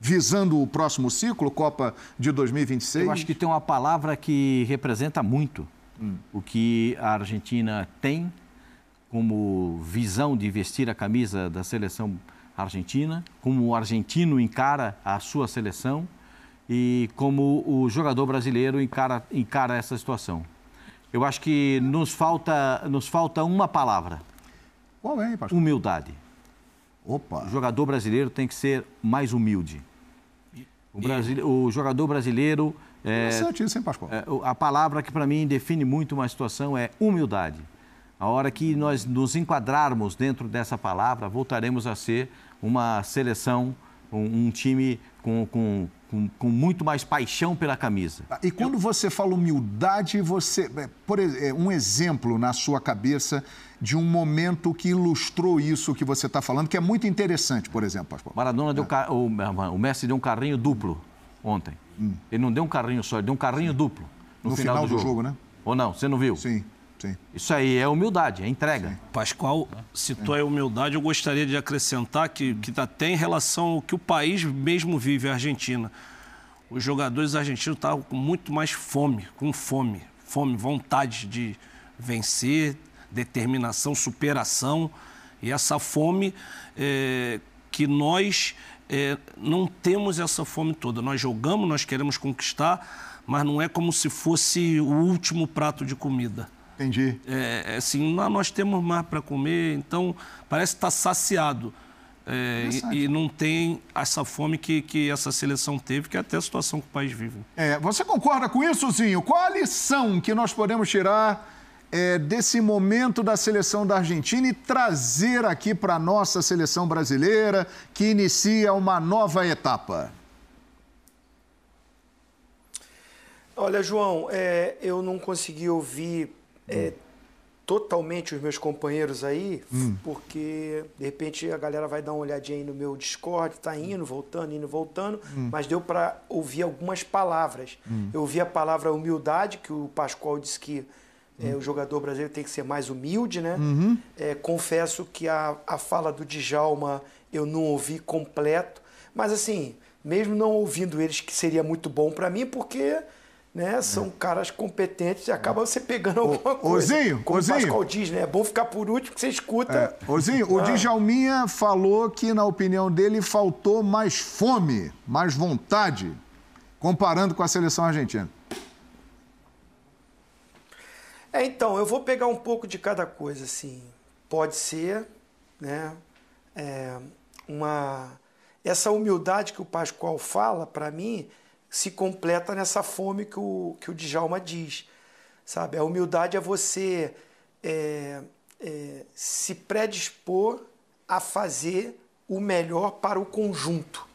visando o próximo ciclo, Copa de 2026? Eu acho que tem uma palavra que representa muito hum. o que a Argentina tem como visão de vestir a camisa da seleção argentina, como o argentino encara a sua seleção e como o jogador brasileiro encara, encara essa situação. Eu acho que nos falta, nos falta uma palavra. Qual é, pastor? Humildade. Opa. O jogador brasileiro tem que ser mais humilde. O, o jogador brasileiro. É... Interessante isso, hein, Pascoal? É, a palavra que para mim define muito uma situação é humildade. A hora que nós nos enquadrarmos dentro dessa palavra, voltaremos a ser uma seleção, um, um time com, com, com, com, muito mais paixão pela camisa. Ah, e quando você fala humildade, você. É, por é, um exemplo na sua cabeça de um momento que ilustrou isso que você está falando, que é muito interessante, por exemplo, Pascoal. Maradona deu é. o, o Messi deu um carrinho duplo ontem. Hum. Ele não deu um carrinho só, ele deu um carrinho Sim. duplo. No, no final, final, do, jogo. jogo, né? Ou não? Você não viu? Sim. Sim. Isso aí é humildade, é entrega. Sim. Pascoal citou a é humildade. Eu gostaria de acrescentar que, que até tá, em relação ao que o país mesmo vive, a Argentina. Os jogadores argentinos estavam com muito mais fome, com fome, fome, vontade de vencer, determinação, superação e essa fome é, que nós é, não temos essa fome toda. Nós jogamos, nós queremos conquistar, mas não é como se fosse o último prato de comida. Entendi. É, é assim, ah, nós temos mais para comer, então parece estar tá saciado. É, e, e, não tem essa fome que, que essa seleção teve, que é até a situação que o país vive. É, você concorda com isso, Zinho? Qual a lição que nós podemos tirar é, desse momento da seleção da Argentina e trazer aqui para a nossa seleção brasileira, que inicia uma nova etapa? Olha, João, é, eu não consegui ouvir é, hum. totalmente os meus companheiros aí, hum. porque de repente a galera vai dar uma olhadinha aí no meu Discord, tá hum. indo, voltando, indo, voltando, hum. mas deu para ouvir algumas palavras. Hum. Eu ouvi a palavra humildade, que o Pascoal disse que é, o jogador brasileiro tem que ser mais humilde, né? Uhum. É, confesso que a, a fala do Djalma eu não ouvi completo, mas assim, mesmo não ouvindo eles, que seria muito bom para mim, porque né, é. são é. caras competentes e acaba você pegando alguma o, coisa. Ozinho, Como Ozinho. o Pascal diz, né? É bom ficar por último que você escuta. É. Ozinho, ah. o Djalminha falou que, na opinião dele, faltou mais fome, mais vontade, comparando com a seleção argentina. É, então, eu vou pegar um pouco de cada coisa, assim. Pode ser, né, é, uma... Essa humildade que o Pascoal fala, para mim, se completa nessa fome que o, que o Djalma diz, sabe? A humildade é você é, é, se predispor a fazer o melhor para o conjunto,